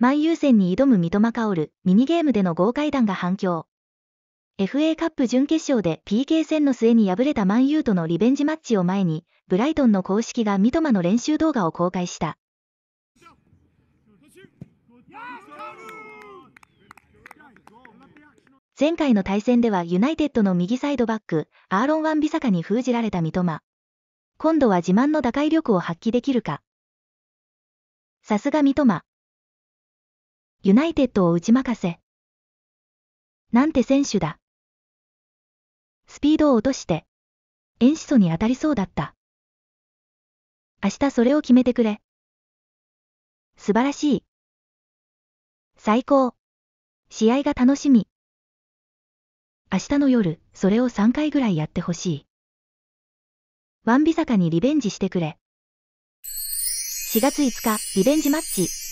満優戦に挑む三笘薫、ミニゲームでの豪快弾が反響。FA カップ準決勝で PK 戦の末に敗れた満優とのリベンジマッチを前に、ブライトンの公式が三笘の練習動画を公開した。前回の対戦ではユナイテッドの右サイドバック、アーロン・ワンビサカに封じられた三笘。今度は自慢の打開力を発揮できるか。さすが三笘、ユナイテッドを打ち負かせ。なんて選手だ。スピードを落として、演出に当たりそうだった。明日それを決めてくれ。素晴らしい。最高。試合が楽しみ。明日の夜、それを3回ぐらいやってほしい。ワンビ坂にリベンジしてくれ。4月5日、リベンジマッチ。